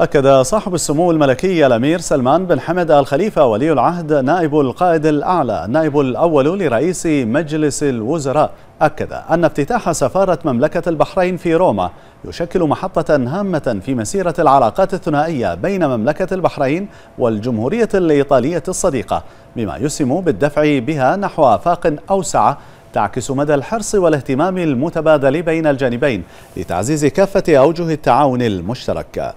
أكد صاحب السمو الملكي الأمير سلمان بن حمد الخليفة ولي العهد نائب القائد الأعلى النائب الأول لرئيس مجلس الوزراء أكد أن افتتاح سفارة مملكة البحرين في روما يشكل محطة هامة في مسيرة العلاقات الثنائية بين مملكة البحرين والجمهورية الإيطالية الصديقة بما يسهم بالدفع بها نحو آفاق أوسع تعكس مدى الحرص والاهتمام المتبادل بين الجانبين لتعزيز كافة أوجه التعاون المشترك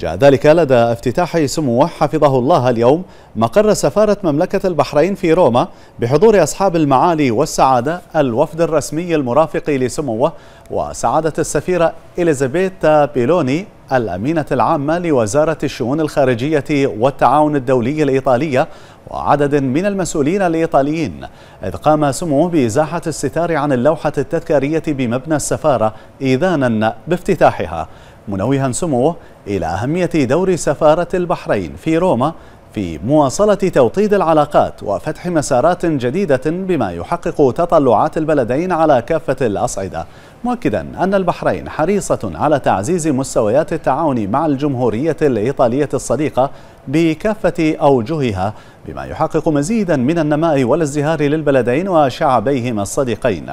جاء ذلك لدى افتتاح سموه حفظه الله اليوم مقر سفارة مملكة البحرين في روما بحضور أصحاب المعالي والسعادة الوفد الرسمي المرافق لسموه وسعادة السفيرة إليزابيتا بيلوني الأمينة العامة لوزارة الشؤون الخارجية والتعاون الدولي الإيطالية وعدد من المسؤولين الإيطاليين إذ قام سموه بإزاحة الستار عن اللوحة التذكارية بمبنى السفارة إيذانا بافتتاحها منوها سموه إلى أهمية دور سفارة البحرين في روما في مواصلة توطيد العلاقات وفتح مسارات جديدة بما يحقق تطلعات البلدين على كافة الأصعدة مؤكدا أن البحرين حريصة على تعزيز مستويات التعاون مع الجمهورية الإيطالية الصديقة بكافة أوجهها بما يحقق مزيدا من النماء والازدهار للبلدين وشعبيهما الصديقين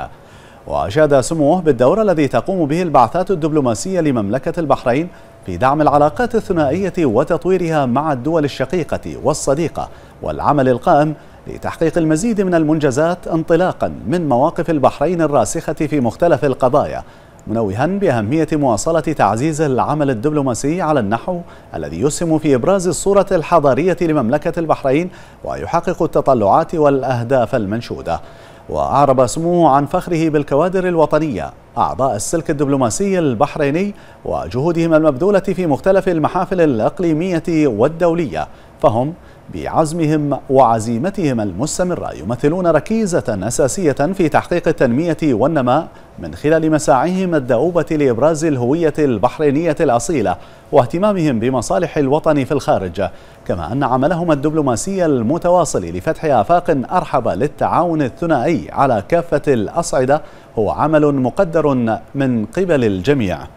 وأشاد سموه بالدور الذي تقوم به البعثات الدبلوماسية لمملكة البحرين في دعم العلاقات الثنائية وتطويرها مع الدول الشقيقة والصديقة والعمل القائم لتحقيق المزيد من المنجزات انطلاقا من مواقف البحرين الراسخة في مختلف القضايا منوها بأهمية مواصلة تعزيز العمل الدبلوماسي على النحو الذي يسهم في إبراز الصورة الحضارية لمملكة البحرين ويحقق التطلعات والأهداف المنشودة وأعرب سموه عن فخره بالكوادر الوطنية أعضاء السلك الدبلوماسي البحريني وجهودهم المبذولة في مختلف المحافل الأقليمية والدولية فهم بعزمهم وعزيمتهم المستمرة يمثلون ركيزة أساسية في تحقيق التنمية والنماء من خلال مساعيهم الدؤوبة لإبراز الهوية البحرينية الأصيلة واهتمامهم بمصالح الوطن في الخارج كما أن عملهم الدبلوماسي المتواصل لفتح آفاق أرحب للتعاون الثنائي على كافة الأصعدة هو عمل مقدر من قبل الجميع